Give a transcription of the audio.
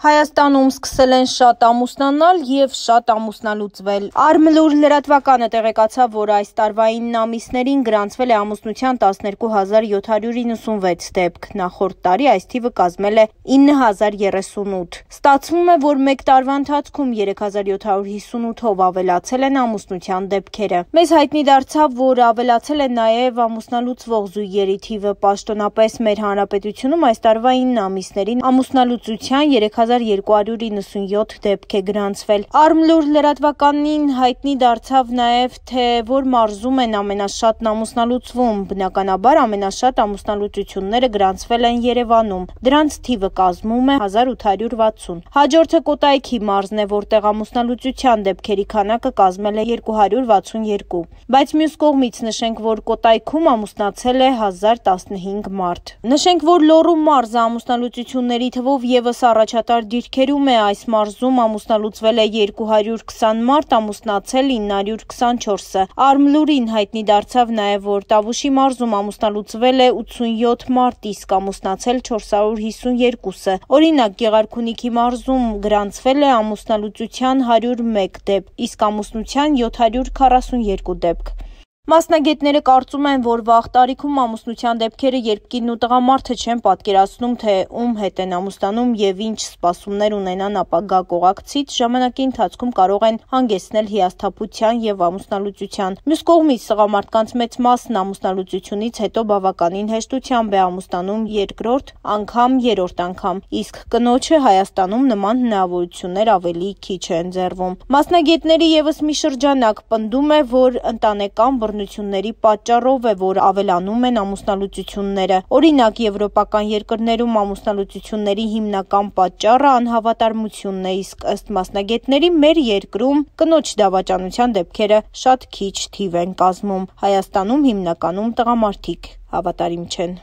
Հայաստանում սկսել են շատ ամուսնանալ եւ շատ ամուսնալուծվել։ Արմլուր լրատվականը տեղեկացավ, որ այս տարվա 9 ամիսներին գրանցվել է ամուսնության 12796 դեպք։ Նախորդ տարի այս թիվը կազմել է 9038։ Ստացվում է, որ 1 տարվա ընթացքում 3758-ով ավելացել են ամուսնության դեպքերը։ Մեզ հայտնի դարձավ, որ ավելացել է նաեւ ամուսնալուծվող զույգերի թիվը։ Պաշտոնապես մեր հանրապետությունում այս տարվա 9 ամիսներին ամուսնալուծության 3000 3297 դեպք է գրանցվել։ Արմլուր լրատվականին հայտնի դարձավ նաև, թե որ մարզում են ամենաշատն ամուսնալուծվում։ Բնականաբար ամենաշատ ամուսնալուծությունները գրանցվել են Երևանում։ Դրանց թիվը կազմում է 1860։ Հաջորդը Կոտայքի մարզն է, որտեղ ամուսնալուծության դեպքերի քանակը կազմել է 262։ Բայց մյուս կողմից նշենք, որ Կոտայքում ամուսնացել է 1015 մարդ։ Նշենք, որ Լոռու մարզը ամուսնալուծությունների թվով եւս առաջատար Անհավասար դիրքերում է այս մարզում ամուսնալուծվել է 220 մարդ, ամուսնացել 924-ը։ Արմլուրին հայտնի դարձավ նաև, որ Տավուշի մարզում ամուսնալուծվել է 87 մարդ, իսկ ամուսնացել 452-ը։ Օրինակ Գեղարքունիքի մարզում գրանցվել է ամուսնալուծության 101 դեպք, իսկ ամուսնության 742 դեպք։ Մասնագետները կարծում են, որ վաղ տարիքում ամուսնության դեպքերը երբ կինն ու տղամարդը չեն պատկերացնում, թե ում հետ են ամուսնանում եւ ինչ սպասումներ ունենան ապագա կողակցից, ժամանակի ընթացքում կարող են հանգեցնել հիասթափության եւ ամուսնալուծության։ Մյուս կողմից, սղամարդկանց մեծ մասն ամուսնալուծությունից հետո բավականին հեշտությամբ է ամուսնանում երկրորդ անգամ, երրորդ անգամ, իսկ կնոջը Հայաստանում նման հնարավորություններ ավելի քիչ են ձեռվում։ Մասնագետների եւս մի շրջանակ պնդում է, որ ընտանեկան խառնությունների պատճառով է, որ ավելանում են ամուսնալուծությունները։ Օրինակ, եվրոպական երկրներում ամուսնալուծությունների հիմնական պատճառը անհավատարմությունն է, իսկ ըստ մասնագետների մեր երկրում կնոջ դավաճանության դեպքերը շատ քիչ թիվ են կազմում։ Հայաստանում հիմնականում տղամարդիկ հավատարիմ չեն։